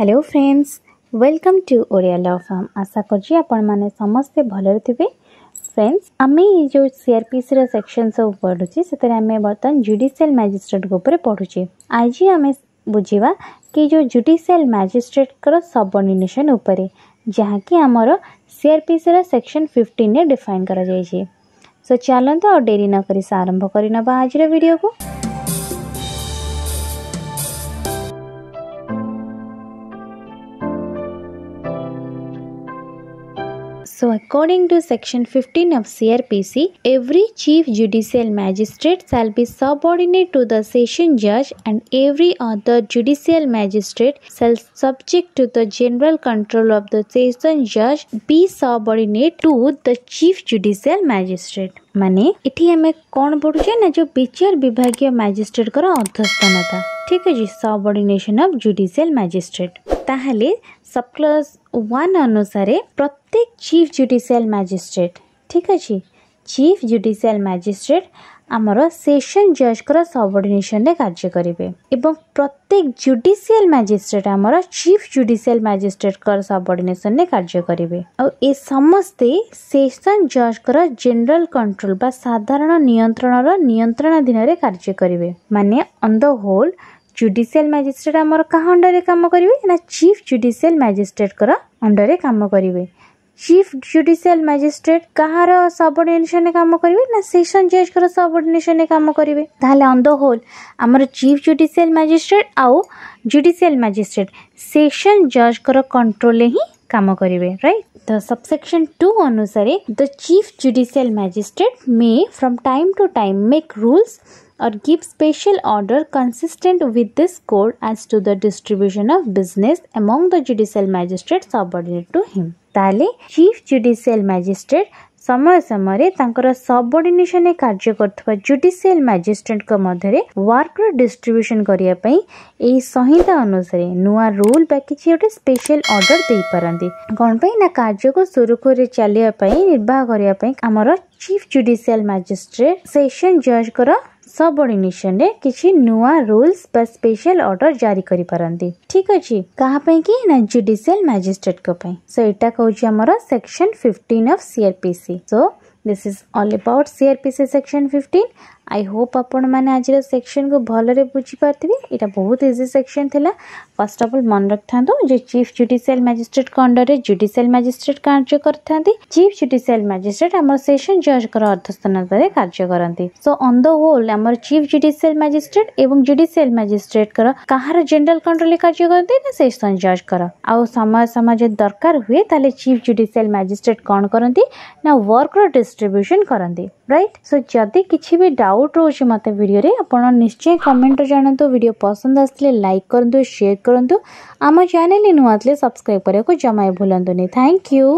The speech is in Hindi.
Hello friends welcome to Odia love farm आशा करें समस्ते भलि फ्रेंड्स आम जो सीआरपीसी सेक्शन सब पढ़ू से आम बर्तमान जुडिशियाल मजिस्ट्रेट पढ़ुचे आज आम बुझा कि जो जुडिशियाल मजिस्ट्रेट सब निशन जहाँकि आमर सीआरपीसी सेक्शन फिफ्टन डिफाइन करो चलत तो और डेरी नक आरंभ कर आज भिडियो को So according to section 15 of CRPC, every chief judicial magistrate shall be subordinate to the session judge and every other judicial magistrate shall subject to the general control of the session judge be subordinate to the chief judicial magistrate. माने इथि ମାନେ ଏଠି ଆମେ ना जो ନା विभागीय मजिस्ट्रेट कर अध्यक्षता ठीक है जी सबऑर्डिनेशन ऑफ ଜୁଡ଼ିସିଆଲ मजिस्ट्रेट তাহলে সাবক্লজ 1 অনুসারে প্রত্যেক চিফ জুডিশিয়াল ম্যাজিস্ট্রেট ठीक है जी चीफ জুডিশিয়াল ম্যাজিস্ট্রেট আমরো সেশন জজ কার সাবঅর্ডিনেশন নে কার্য করিবে এবং প্রত্যেক জুডিশিয়াল ম্যাজিস্ট্রেট আমরো চিফ জুডিশিয়াল ম্যাজিস্ট্রেট কার সাবঅর্ডিনেশন নে কার্য করিবে এবং এই সমষ্টি সেশন জজ কার জেনারেল কন্ট্রোল বা সাধারণ নিয়ন্ত্রণর নিয়ন্ত্রণাধীনে রে কার্য করিবে মাননীয় on the whole judicial magistrate ଆମର କାହା ଅଣ୍ଡରରେ କାମ କରିବେ ନା ଚିଫ୍ ଜୁଡ଼ିସିଆଲ ମାଜିଷ୍ଟ୍ରେଟ୍ଙ୍କର ଅଣ୍ଡରରେ କାମ କରିବେ ଚିଫ୍ ଜୁଡ଼ିସିଆଲ ମାଜିଷ୍ଟ୍ରେଟ୍ କାହାର ସବର୍ଡିନେସନ୍ରେ କାମ କରିବେ ନା ସେସନ୍ ଜଜ୍ଙ୍କର ସବର୍ଡିନେସନ୍ରେ କାମ କରିବେ ତାହେଲେ ଅନ୍ ଦ ହୋଲ୍ ଆମର ଚିଫ୍ ଜୁଡ଼ିସିଆଲ ମାଜିଷ୍ଟ୍ରେଟ୍ ଆଉ ଜୁଡ଼ିସିଆଲ ମାଜିଷ୍ଟ୍ରେଟ୍ ସେସନ୍ ଜଜ୍ଙ୍କର କଣ୍ଟ୍ରୋଲରେ ହିଁ କାମ କରିବେ ରାଇଟ୍ ଦ ସବସେକ୍ସନ୍ ଟୁ ଅନୁସାରେ the chief judicial magistrate may from time to time make rules or give special order consistent with this code as to the distribution of business among the judicial magistrate subordinate to him ତାହେଲେ ଚିଫ୍ ଜୁଡ଼ିସିଆଲ ମାଜିଷ୍ଟ୍ରେଟ୍ ସମୟ ସମୟରେ ତାଙ୍କର ସବର୍ଡିନେସନରେ କାର୍ଯ୍ୟ କରୁଥିବା ଜୁଡ଼ିସିଆଲ ମାଜିଷ୍ଟ୍ରେଟଙ୍କ ମଧ୍ୟରେ ୱାର୍କର ଡିଷ୍ଟ୍ରିବ୍ୟୁସନ୍ କରିବା ପାଇଁ ଏହି ସଂହିତା ଅନୁସାରେ ନୂଆ ରୁଲ୍ ବା କିଛି ଗୋଟେ ସ୍ପେଶାଲ ଅର୍ଡର ଦେଇପାରନ୍ତି କ'ଣ ପାଇଁ ନା କାର୍ଯ୍ୟକୁ ସୁରୁଖୁରୁରେ ଚାଲିବା ପାଇଁ ନିର୍ବାହ କରିବା ପାଇଁ ଆମର ଚିଫ୍ ଜୁଡ଼ିସିଆଲ ମାଜିଷ୍ଟ୍ରେଟ୍ ସେସନ୍ ଜଜ୍ଙ୍କର सब किसी नुआ रूल्स स्पेशल ऑर्डर जारी करी परंती ठीक अच्छे कहां पई कि ना जुडिशियल मैजिस्ट्रेट को पई सो एटा कहू छी section 15 of CrPC so this is all about CrPC section 15 I hope ଆପଣମାନେ ଆଜିର ସେକ୍ସନ୍କୁ ଭଲରେ ବୁଝିପାରିଥିବେ ଏଇଟା ବହୁତ ଇଜି ସେକ୍ସନ୍ ଥିଲା ଫାର୍ଷ୍ଟ ଅଫ୍ ଅଲ୍ ମନେ ରଖିଥାନ୍ତୁ ଯେ ଚିଫ୍ ଜୁଡ଼ିସିଆଲ୍ ମାଜିଷ୍ଟ୍ରେଟ୍ଙ୍କ ଅଣ୍ଡରରେ ଜୁଡ଼ିସିଆଲ୍ ମାଜିଷ୍ଟ୍ରେଟ୍ କାର୍ଯ୍ୟ କରିଥାନ୍ତି ଚିଫ୍ ଜୁଡ଼ିସିଆଲ୍ ମାଜିଷ୍ଟ୍ରେଟ୍ ଆମର ସେସନ୍ ଜଜ୍ଙ୍କର ଅଧ୍ୟସ୍ଥାନରେ କାର୍ଯ୍ୟ କରନ୍ତି ସୋ ଅନ୍ ଦ ହୋଲ୍ ଆମର ଚିଫ୍ ଜୁଡ଼ିସିଆଲ୍ ମାଜିଷ୍ଟ୍ରେଟ୍ ଏବଂ ଜୁଡ଼ିସିଆଲ୍ ମାଜିଷ୍ଟ୍ରେଟ୍ଙ୍କର କାହାର ଜେନେରାଲ୍ କଣ୍ଟ୍ରୋଲରେ କାର୍ଯ୍ୟ କରନ୍ତି ନା ସେସନ୍ ଜଜ୍ଙ୍କର ଆଉ ସମୟ ସମୟ ଯଦି ଦରକାର ହୁଏ ତାହେଲେ ଚିଫ୍ ଜୁଡ଼ିସିଆଲ୍ ମାଜିଷ୍ଟ୍ରେଟ୍ କ'ଣ କରନ୍ତି ନା ୱାର୍କର ଡିଷ୍ଟ୍ରିବ୍ୟୁସନ୍ କରନ୍ତି রাইট সো যদি কিছু বি ডাউট রয়েছে মতো ভিডিওরে আপনার নিশ্চয় কমেন্টে জাঁতু ভিডিও পসন্দ আসলে লাইক করতু সেয়ার করতু আমার চ্যানেল নূয়া সবসক্রাইব করা জমা ভুলতুনি থ্যাংক ইউ